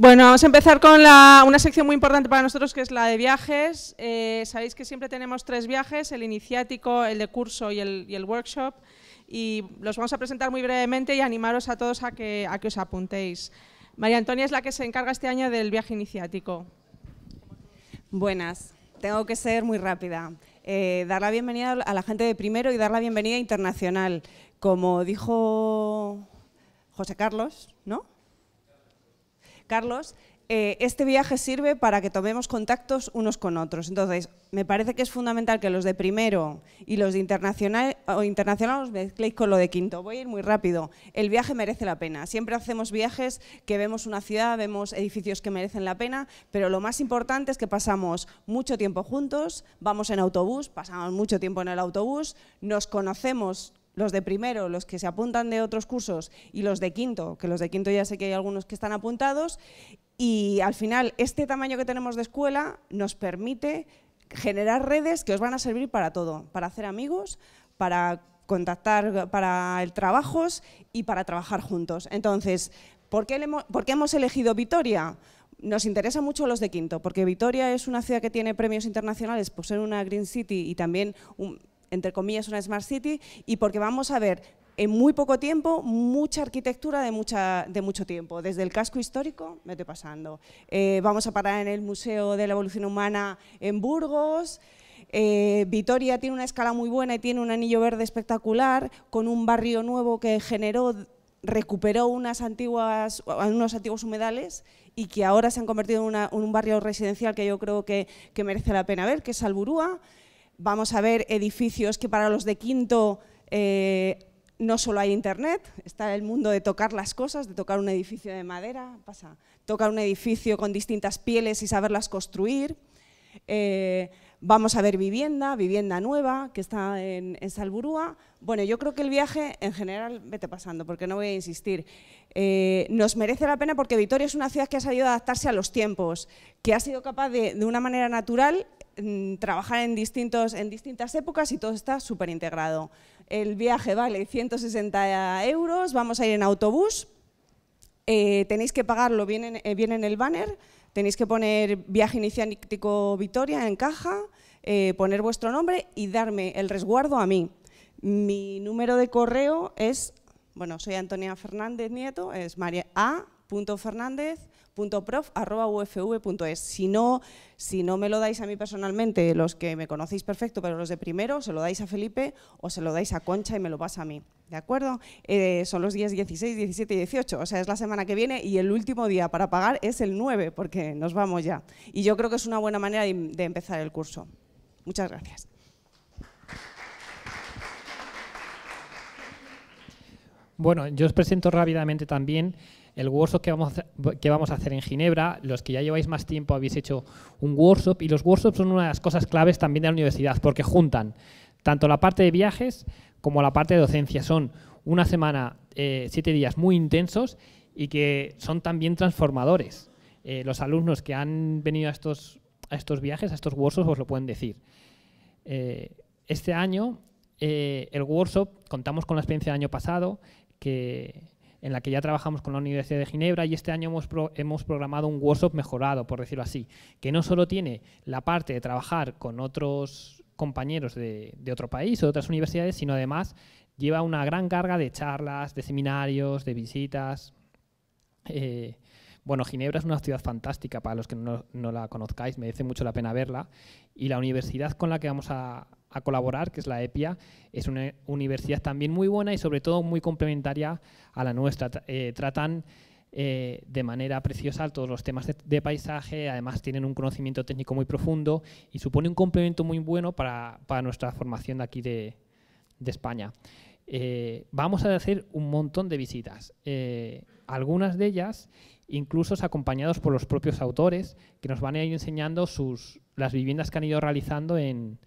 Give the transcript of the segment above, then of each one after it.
Bueno, vamos a empezar con una sección muy importante para nosotros que es la de viajes. Eh, sabéis que siempre tenemos tres viajes, el iniciático, el de curso y el, workshop. Y los vamos a presentar muy brevemente y animaros a todos a que, os apuntéis. María Antonia es la que se encarga este año del viaje iniciático. Buenas, tengo que ser muy rápida. Eh, dar la bienvenida a la gente de primero y dar la bienvenida internacional. Como dijo José Carlos, ¿no? Carlos, eh, este viaje sirve para que tomemos contactos unos con otros. Entonces, me parece que es fundamental que los de primero y los de internacional o mezcléis con lo de quinto. Voy a ir muy rápido. El viaje merece la pena. Siempre hacemos viajes que vemos una ciudad, vemos edificios que merecen la pena, pero lo más importante es que pasamos mucho tiempo juntos, vamos en autobús, pasamos mucho tiempo en el autobús, nos conocemos los de primero, los que se apuntan de otros cursos y los de quinto, que los de quinto ya sé que hay algunos que están apuntados, y al final este tamaño que tenemos de escuela nos permite generar redes que os van a servir para todo, para hacer amigos, para contactar para el trabajos y para trabajar juntos. Entonces, ¿por qué, hemos, elegido Vitoria? Nos interesa mucho los de Quinto, porque Vitoria es una ciudad que tiene premios internacionales por ser una Green City y también entre comillas, una Smart City y porque vamos a ver en muy poco tiempo mucha arquitectura de, mucho tiempo. Desde el casco histórico, vete pasando. Eh, vamos a parar en el Museo de la Evolución Humana en Burgos. Eh, Vitoria tiene una escala muy buena y tiene un anillo verde espectacular con un barrio nuevo que generó recuperó unas antiguas, unos antiguos humedales y que ahora se han convertido en, un barrio residencial que yo creo que, que merece la pena ver, que es Alburúa vamos a ver edificios que para los de quinto eh, no solo hay internet, está el mundo de tocar las cosas, de tocar un edificio de madera, pasa, tocar un edificio con distintas pieles y saberlas construir. Eh, vamos a ver vivienda, vivienda nueva, que está en, Salburúa. Bueno, yo creo que el viaje, en general, vete pasando, porque no voy a insistir. Eh, nos merece la pena porque Vitoria es una ciudad que ha sabido adaptarse a los tiempos, que ha sido capaz de, de una manera natural, Mm, trabajar en, distintos, en distintas épocas y todo está súper integrado. El viaje vale 160 euros, vamos a ir en autobús, eh, tenéis que pagarlo bien eh, en, el banner, tenéis que poner viaje iniciático Vitoria en caja, eh, poner vuestro nombre y darme el resguardo a mí. Mi número de correo es, bueno, soy Antonia Fernández Nieto, es María a fernández.prof.ufv.es. Si no, si no me lo dais a mí personalmente, los que me conocéis perfecto, pero los de primero, se lo dais a Felipe o se lo dais a Concha y me lo pasa a mí. ¿De acuerdo? Eh, son los días 16, 17 y 18, o sea, es la semana que viene y el último día para pagar es el 9, porque nos vamos ya. Y yo creo que es una buena manera de empezar el curso. Muchas gracias. Bueno, yo os presento rápidamente también el workshop que vamos, a hacer, que vamos a hacer en Ginebra. Los que ya lleváis más tiempo habéis hecho un workshop y los workshops son una de las cosas claves también de la universidad porque juntan tanto la parte de viajes como la parte de docencia. Son una semana, eh, siete días muy intensos y que son también transformadores. Eh, los alumnos que han venido a estos, a estos viajes, a estos workshops, os lo pueden decir. Eh, este año, el workshop, contamos con la experiencia del año pasado, que, en la que ya trabajamos con la Universidad de Ginebra y este año hemos, programado un workshop mejorado, por decirlo así, que no solo tiene la parte de trabajar con otros compañeros de, otro país o otras universidades, sino además lleva una gran carga de charlas, de seminarios, de visitas. Eh, bueno, Ginebra es una ciudad fantástica para los que no, no, la conozcáis, merece mucho la pena verla. Y la universidad con la que vamos a, a colaborar, que es la EPIA, es una universidad también muy buena y sobre todo muy complementaria a la nuestra. Eh, tratan eh, de manera preciosa todos los temas de, paisaje, además tienen un conocimiento técnico muy profundo y supone un complemento muy bueno para, nuestra formación de aquí de, España. Eh, vamos a hacer un montón de visitas, algunas de ellas incluso acompañados por los propios autores que nos van a ir enseñando sus, las viviendas que han ido realizando en,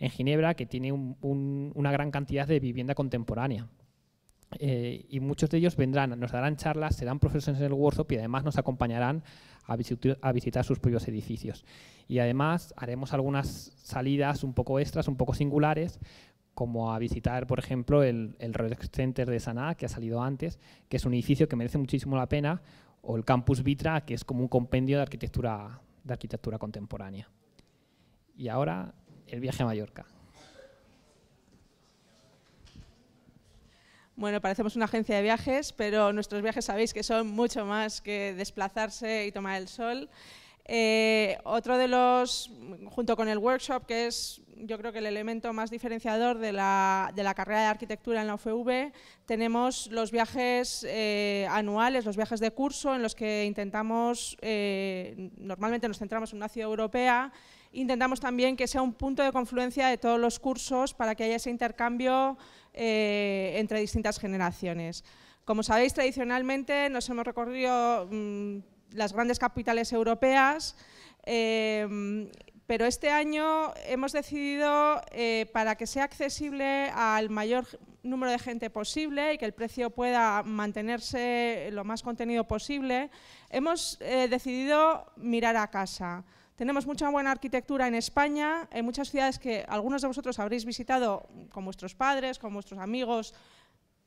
en Ginebra que tiene una gran cantidad de vivienda contemporánea. Eh, y muchos de ellos vendrán, nos darán charlas, serán profesores en el workshop y además nos acompañarán a, a visitar sus propios edificios. Y además haremos algunas salidas un poco extras, un poco singulares, como a visitar, por ejemplo, el, el Rolex Center de Saná, que ha salido antes, que es un edificio que merece muchísimo la pena, o el Campus Vitra, que es como un compendio de arquitectura, de arquitectura contemporánea. Y ahora el viaje a Mallorca. Bueno, parecemos una agencia de viajes, pero nuestros viajes sabéis que son mucho más que desplazarse y tomar el sol. Eh, otro de los, junto con el workshop, que es yo creo que el elemento más diferenciador de la, de la carrera de arquitectura en la UFV, tenemos los viajes eh, anuales, los viajes de curso, en los que intentamos, eh, normalmente nos centramos en una ciudad europea, intentamos también que sea un punto de confluencia de todos los cursos para que haya ese intercambio entre distintas generaciones. Como sabéis, tradicionalmente nos hemos recorrido... Mm, las grandes capitales europeas, em, pero este año hemos decidido, eh, para que sea accesible al mayor número de gente posible y que el precio pueda mantenerse lo más contenido posible, hemos eh, decidido mirar a casa. Tenemos mucha buena arquitectura en España, en muchas ciudades que algunos de vosotros habréis visitado con vuestros padres, con vuestros amigos,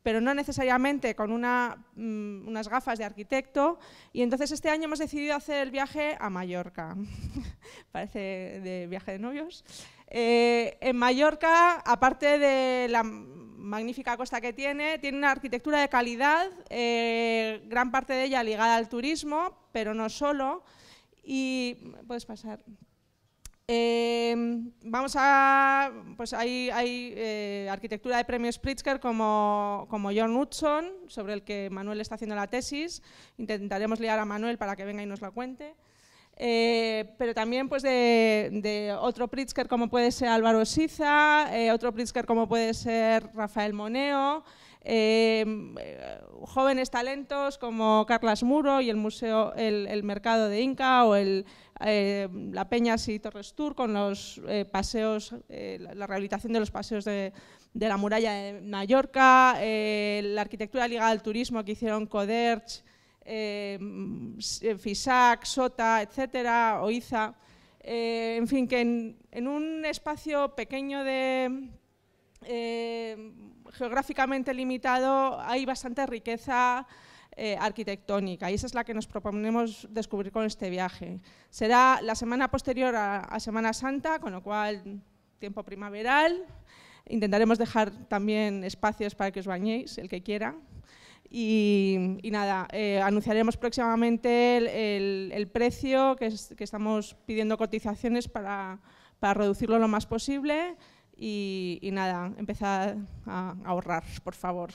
pero no necesariamente con mm, unas gafas de arquitecto. Y entonces este año hemos decidido hacer el viaje a Mallorca. Parece de viaje de novios. Eh, en Mallorca, aparte de la magnífica costa que tiene, tiene una arquitectura de calidad, eh, gran parte de ella ligada al turismo, pero no solo. Y puedes pasar. Em, vamos a, pues hay, eh, arquitectura de premios Pritzker como, John Hudson, sobre el que Manuel está haciendo la tesis. Intentaremos liar a Manuel para que venga y nos la cuente. Eh, pero también pues de, de, otro Pritzker como puede ser Álvaro Siza, eh, otro Pritzker como puede ser Rafael Moneo, Em, eh, jóvenes talentos como Carlas Muro y el Museo el, Mercado de Inca o eh, la Peñas y Torres Tour con los eh, paseos, la, rehabilitación de los paseos de, la muralla de Mallorca, la arquitectura ligada al turismo que hicieron Coderch, mm, FISAC, SOTA, etcétera, Oiza, en fin, que en un espacio pequeño de eh, geográficamente limitado hay bastante riqueza eh, arquitectónica y esa es la que nos proponemos descubrir con este viaje. Será la semana posterior a, Semana Santa, con lo cual tiempo primaveral. Intentaremos dejar también espacios para que os bañéis, el que quiera. Y, nada, eh, anunciaremos próximamente el, precio que, que, estamos pidiendo cotizaciones para, para reducirlo lo más posible. Y, nada, empezar a ahorrar, por favor.